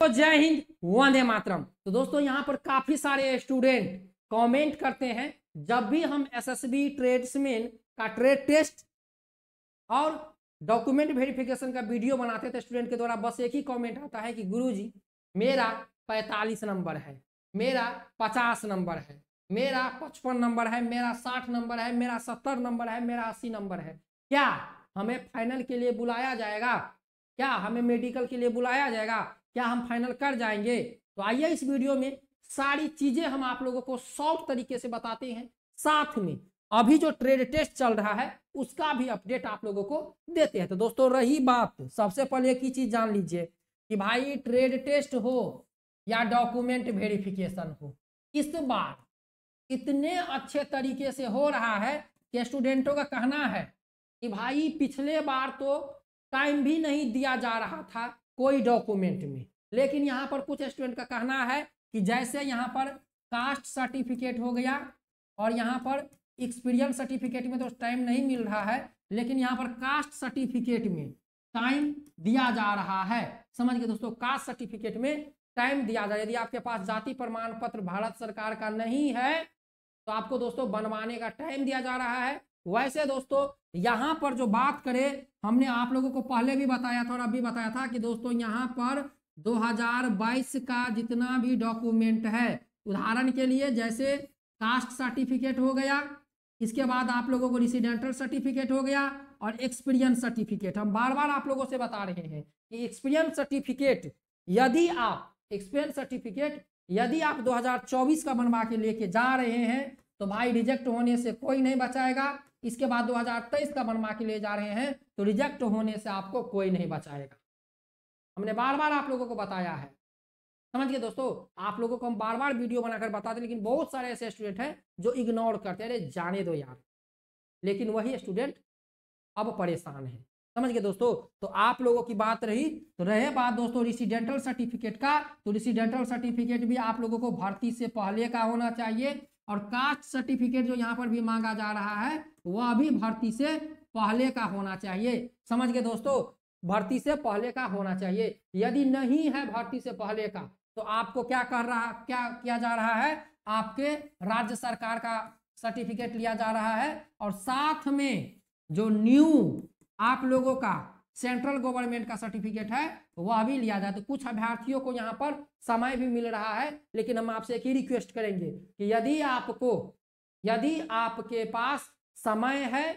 तो जय हिंद वंदे मातरम तो दोस्तों यहाँ पर काफी सारे स्टूडेंट कमेंट करते हैं जब भी हम एसएसबी ट्रेड्समैन का ट्रेड टेस्ट और डॉक्यूमेंट वेरिफिकेशन का वीडियो बनाते थे स्टूडेंट के द्वारा बस एक ही कमेंट आता है कि गुरुजी मेरा 45 नंबर है मेरा 50 नंबर है मेरा 55 नंबर है मेरा 60 नंबर है मेरा सत्तर नंबर है मेरा अस्सी नंबर है क्या हमें फाइनल के लिए बुलाया जाएगा क्या हमें मेडिकल के लिए बुलाया जाएगा क्या हम फाइनल कर जाएंगे तो आइए इस वीडियो में सारी चीजें हम आप लोगों को सॉफ्ट तरीके से बताते हैं साथ में अभी जो ट्रेड टेस्ट चल रहा है उसका भी अपडेट आप लोगों को देते हैं तो दोस्तों रही बात सबसे पहले एक ही चीज जान लीजिए कि भाई ट्रेड टेस्ट हो या डॉक्यूमेंट वेरिफिकेशन हो इस बार इतने अच्छे तरीके से हो रहा है कि स्टूडेंटों का कहना है कि भाई पिछले बार तो टाइम भी नहीं दिया जा रहा था कोई डॉक्यूमेंट में लेकिन यहाँ पर कुछ स्टूडेंट का कहना है कि जैसे यहाँ पर कास्ट सर्टिफिकेट हो गया और यहाँ पर एक्सपीरियंस सर्टिफिकेट में तो टाइम नहीं मिल रहा है लेकिन यहाँ पर कास्ट सर्टिफिकेट में टाइम दिया जा रहा है समझ गए दोस्तों कास्ट सर्टिफिकेट में टाइम दिया जा रहा है यदि आपके पास जाति प्रमाण पत्र भारत सरकार का नहीं है तो आपको दोस्तों बनवाने का टाइम दिया जा रहा है वैसे दोस्तों यहाँ पर जो बात करें हमने आप लोगों को पहले भी बताया था और अब भी बताया था कि दोस्तों यहाँ पर 2022 का जितना भी डॉक्यूमेंट है उदाहरण के लिए जैसे कास्ट सर्टिफिकेट हो गया इसके बाद आप लोगों को रिसिडेंटल सर्टिफिकेट हो गया और एक्सपीरियंस सर्टिफिकेट हम बार बार आप लोगों से बता रहे हैं कि एक्सपीरियंस सर्टिफिकेट यदि आप एक्सपीरियंस सर्टिफिकेट यदि आप 2024 का बनवा के लेके जा रहे हैं तो भाई रिजेक्ट होने से कोई नहीं बचाएगा इसके बाद 2023 का बनवा के लिए जा रहे हैं तो रिजेक्ट होने से आपको कोई नहीं बचाएगा हमने बार बार आप लोगों को बताया है समझ गए दोस्तों आप लोगों को हम बार बार वीडियो बनाकर बताते लेकिन बहुत सारे ऐसे स्टूडेंट हैं जो इग्नोर करते अरे जाने दो यार लेकिन वही स्टूडेंट अब परेशान है समझ गए दोस्तों तो आप लोगों की बात रही तो रहे बात दोस्तों रिसीडेंटल सर्टिफिकेट का तो रेसिडेंटल सर्टिफिकेट भी आप लोगों को भर्ती से पहले का होना चाहिए और कास्ट सर्टिफिकेट जो यहाँ पर भी मांगा जा रहा है वह भी भर्ती से पहले का होना चाहिए समझ गए दोस्तों भर्ती से पहले का होना चाहिए यदि नहीं है भर्ती से पहले का तो आपको क्या कर रहा क्या किया जा रहा है आपके राज्य सरकार का सर्टिफिकेट लिया जा रहा है और साथ में जो न्यू आप लोगों का सेंट्रल गवर्नमेंट का सर्टिफिकेट है तो वह भी लिया जाए तो कुछ अभ्यर्थियों को यहाँ पर समय भी मिल रहा है लेकिन हम आपसे एक ही रिक्वेस्ट करेंगे कि यदि आपको यदि आपके पास समय है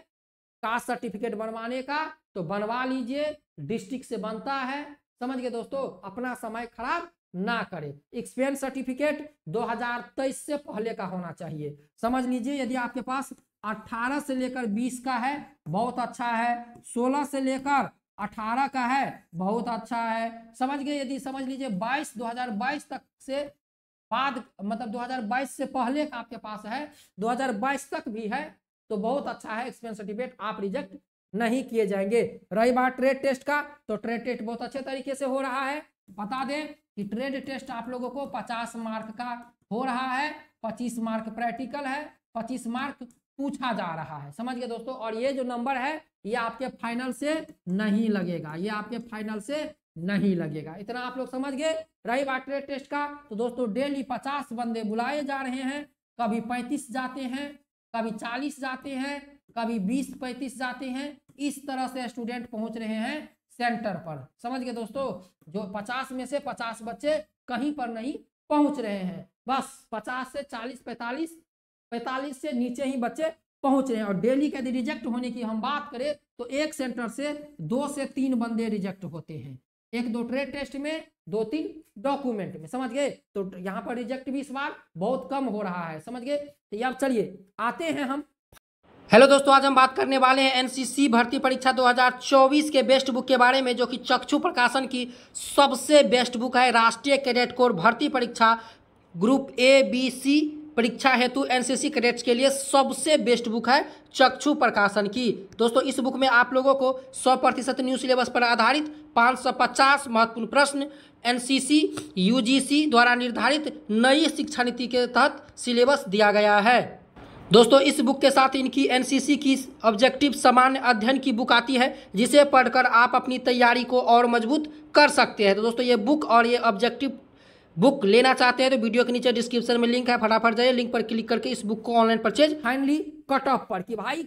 कास्ट सर्टिफिकेट बनवाने का तो बनवा लीजिए डिस्ट्रिक्ट से बनता है समझ गए दोस्तों अपना समय खराब ना करें एक्सपेंस सर्टिफिकेट 2023 से पहले का होना चाहिए समझ लीजिए यदि आपके पास 18 से लेकर 20 का है बहुत अच्छा है 16 से लेकर अठारह का है बहुत अच्छा है समझ गए यदि समझ लीजिए बाईस दो हजार बाईस तक से बाद मतलब 2022 से पहले का आपके पास है 2022 तक भी है तो बहुत अच्छा है एक्सपेंस सर्टिफिकेट आप रिजेक्ट नहीं किए जाएंगे रही बात ट्रेड टेस्ट का तो ट्रेड टेस्ट बहुत अच्छे तरीके से हो रहा है बता दें कि ट्रेड टेस्ट आप लोगों को 50 मार्क का हो रहा है 25 मार्क प्रैक्टिकल है 25 मार्क पूछा जा रहा है समझ गए दोस्तों और ये जो नंबर है ये आपके फाइनल से नहीं लगेगा ये आपके फाइनल से नहीं लगेगा इतना आप लोग समझ गए रही बात टेस्ट का तो दोस्तों डेली पचास बंदे बुलाए जा रहे हैं कभी पैंतीस जाते हैं कभी चालीस जाते हैं कभी बीस पैंतीस जाते हैं इस तरह से स्टूडेंट पहुंच रहे हैं सेंटर पर समझ गए दोस्तों जो पचास में से पचास बच्चे कहीं पर नहीं पहुंच रहे हैं बस पचास से चालीस पैंतालीस पैंतालीस से नीचे ही बच्चे पहुंच रहे हैं और डेली के यदि रिजेक्ट होने की हम बात करें तो एक सेंटर से दो से तीन बंदे रिजेक्ट होते हैं एक दो ट्रेड टेस्ट में दो तीन डॉक्यूमेंट में समझ गए तो यहाँ पर रिजेक्ट भी इस बार बहुत कम हो रहा है समझ गए तो अब चलिए आते हैं हम हेलो दोस्तों आज हम बात करने वाले हैं एनसीसी भर्ती परीक्षा 2024 के बेस्ट बुक के बारे में जो कि चक्षु प्रकाशन की सबसे बेस्ट बुक है राष्ट्रीय कैडेट कोर भर्ती परीक्षा ग्रुप ए बी सी परीक्षा हेतु एनसीसी कैडेट्स के लिए सबसे बेस्ट बुक है चक्षु प्रकाशन की दोस्तों इस बुक में आप लोगों को 100 प्रतिशत न्यू सिलेबस पर आधारित 550 महत्वपूर्ण प्रश्न एनसीसी यूजीसी द्वारा निर्धारित नई शिक्षा नीति के तहत सिलेबस दिया गया है दोस्तों इस बुक के साथ इनकी एनसीसी की ऑब्जेक्टिव सामान्य अध्ययन की बुक आती है जिसे पढ़कर आप अपनी तैयारी को और मजबूत कर सकते हैं तो दोस्तों ये बुक और ये ऑब्जेक्टिव बुक लेना चाहते हैं तो वीडियो के नीचे डिस्क्रिप्शन में लिंक है फटाफट जाइए लिंक पर क्लिक करके इस बुक को online purchase finally cut off पर कि भाई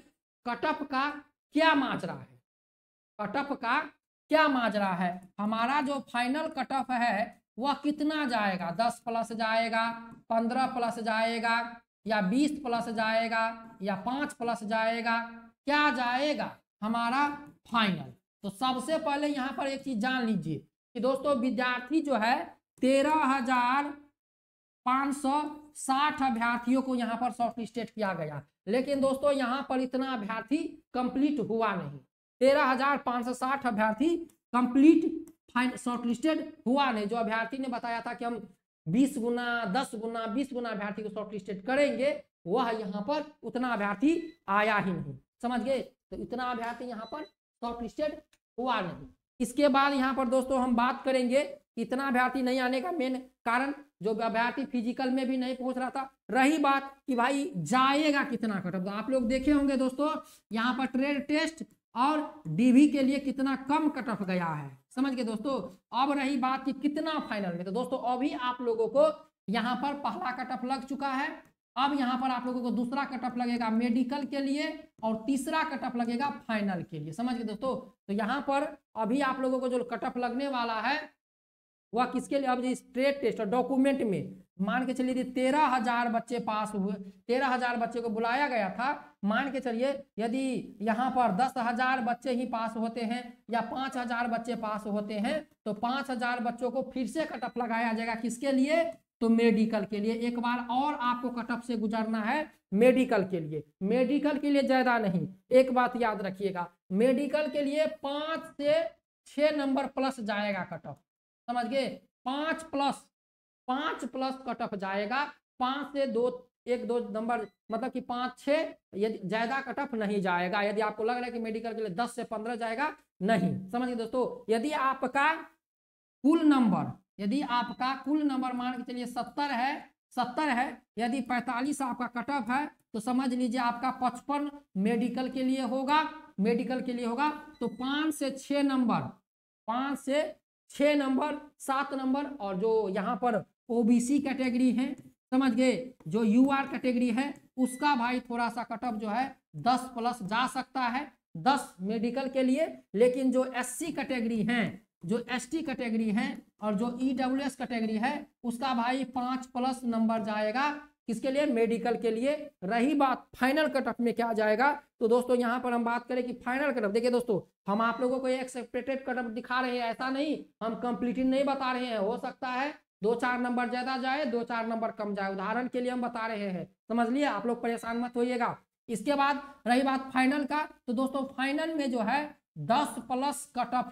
कट ऑफ का क्या माजरा है कट ऑफ का क्या माजरा है हमारा जो फाइनल कट ऑफ है वह कितना जाएगा दस प्लस जाएगा पंद्रह प्लस जाएगा या बीस प्लस जाएगा या पाँच प्लस जाएगा क्या जाएगा हमारा फाइनल तो सबसे पहले यहाँ पर एक चीज जान लीजिए कि दोस्तों विद्यार्थी जो है तेरह हजार पाँच सौ साठ अभ्यर्थियों को यहाँ पर शॉर्ट लिस्टेड किया गया लेकिन दोस्तों यहाँ पर इतना अभ्यर्थी कंप्लीट हुआ नहीं तेरह हजार पाँच सौ साठ अभ्यर्थी कंप्लीट शॉर्ट लिस्टेड हुआ नहीं जो अभ्यर्थी ने बताया था कि हम बीस गुना दस गुना बीस गुना अभ्यर्थी को शॉर्ट लिस्टेड करेंगे वह यहाँ पर उतना अभ्यर्थी आया ही नहीं समझ गए तो इतना अभ्यर्थी यहाँ पर शॉर्ट लिस्टेड हुआ नहीं इसके बाद यहाँ पर दोस्तों हम बात करेंगे इतना अभ्यर्थी नहीं आने का मेन कारण जो अभ्यर्थी फिजिकल में भी नहीं पहुंच रहा था रही बात कि भाई जाएगा कितना कट ऑफ तो आप लोग देखे होंगे दोस्तों यहाँ पर ट्रेड टेस्ट और डीवी के लिए कितना कम कट ऑफ गया है समझ गए दोस्तों अब रही बात कि कितना फाइनल में तो दोस्तों अभी आप लोगों को यहाँ पर पहला कट ऑफ लग चुका है अब यहाँ पर आप लोगों को दूसरा कट ऑफ लगेगा मेडिकल के लिए और तीसरा कट ऑफ लगेगा फाइनल के लिए समझ गए दोस्तों तो यहाँ पर अभी आप लोगों को जो कट ऑफ लगने वाला है वह किसके लिए अब स्ट्रेट टेस्ट और डॉक्यूमेंट में मान के चलिए तेरह हजार बच्चे पास हुए तेरह हजार बच्चे को बुलाया गया था मान के चलिए यदि यहाँ पर दस हजार बच्चे ही पास होते हैं या पांच हजार बच्चे पास होते हैं तो पांच हजार बच्चों को फिर से कटअप लगाया जाएगा किसके लिए तो मेडिकल के लिए एक बार और आपको कटअप से गुजरना है मेडिकल के लिए मेडिकल के लिए ज्यादा नहीं एक बात याद रखिएगा मेडिकल के लिए पांच से छह नंबर प्लस जाएगा कटअप समझ गए पांच प्लस पांच प्लस कट ऑफ जाएगा पांच से दो एक दो नंबर मतलब कि पाँच छः यदि ज़्यादा कट ऑफ नहीं जाएगा यदि आपको लग रहा है कि मेडिकल के लिए दस से पंद्रह जाएगा नहीं गए दोस्तों यदि आपका कुल नंबर यदि आपका कुल नंबर मान के चलिए सत्तर है सत्तर है यदि पैंतालीस आपका कट ऑफ है तो समझ लीजिए आपका पचपन मेडिकल के लिए होगा मेडिकल के लिए होगा तो पाँच से छः नंबर पाँच से छः नंबर सात नंबर और जो यहाँ पर ओबीसी कैटेगरी है समझ गए जो यू आर कैटेगरी है उसका भाई थोड़ा सा कटअप जो है दस प्लस जा सकता है दस मेडिकल के लिए लेकिन जो एस सी कैटेगरी हैं जो एस टी कैटेगरी हैं और जो ई डब्ल्यू एस कैटेगरी है उसका भाई पाँच प्लस नंबर जाएगा किसके लिए मेडिकल के लिए रही बात फाइनल कट ऑफ में क्या जाएगा तो दोस्तों यहाँ पर हम बात करें कि फाइनल कट ऑफ देखिए दोस्तों हम आप लोगों को एक्सपेक्टेड कट ऑफ दिखा रहे हैं ऐसा नहीं हम कंप्लीटली नहीं बता रहे हैं हो सकता है दो चार नंबर ज्यादा जाए दो चार नंबर कम जाए उदाहरण के लिए हम बता रहे हैं समझ लिए आप लोग परेशान मत होइएगा इसके बाद रही बात फाइनल का तो दोस्तों फाइनल में जो है दस प्लस कट ऑफ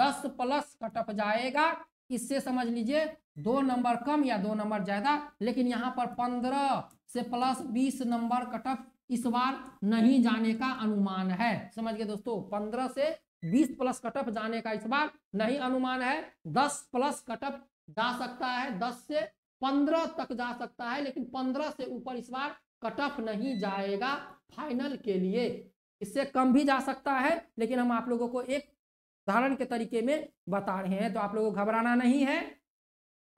दस प्लस कट ऑफ जाएगा इससे समझ लीजिए दो नंबर कम या दो नंबर ज्यादा लेकिन यहाँ पर पंद्रह से प्लस बीस नंबर कट ऑफ इस बार नहीं जाने का अनुमान है समझ गए दोस्तों पंद्रह से बीस प्लस कट ऑफ जाने का इस बार नहीं अनुमान है दस प्लस कट ऑफ जा सकता है दस से पंद्रह तक जा सकता है लेकिन पंद्रह से ऊपर इस बार कट ऑफ नहीं जाएगा फाइनल के लिए इससे कम भी जा सकता है लेकिन हम आप लोगों को एक उदाहरण के तरीके में बता रहे हैं तो आप लोगों को घबराना नहीं है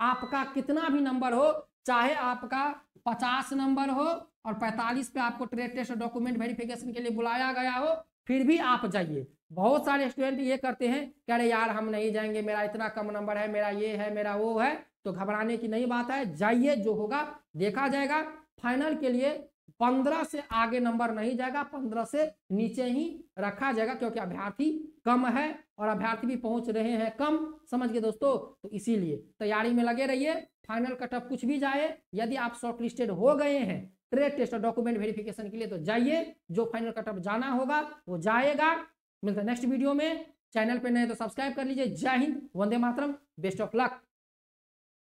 आपका कितना भी नंबर हो चाहे आपका 50 नंबर हो और 45 पे आपको ट्रेड टेस्ट और डॉक्यूमेंट वेरिफिकेशन के लिए बुलाया गया हो फिर भी आप जाइए बहुत सारे स्टूडेंट ये करते हैं कि अरे यार हम नहीं जाएंगे मेरा इतना कम नंबर है मेरा ये है मेरा वो है तो घबराने की नहीं बात है जाइए जो होगा देखा जाएगा फाइनल के लिए पंद्रह से आगे नंबर नहीं जाएगा पंद्रह से नीचे ही रखा जाएगा क्योंकि अभ्यर्थी कम है और अभ्यर्थी भी पहुंच रहे हैं कम समझ गए दोस्तों तो इसीलिए तैयारी में लगे रहिए फाइनल कटअप कुछ भी जाए यदि आप शॉर्टलिस्टेड हो गए हैं ट्रेड टेस्ट और डॉक्यूमेंट वेरिफिकेशन के लिए तो जाइए जो फाइनल कटअप जाना होगा वो जाएगा मिलता नेक्स्ट वीडियो में चैनल पर नए तो सब्सक्राइब कर लीजिए जय हिंद वंदे मातरम बेस्ट ऑफ लक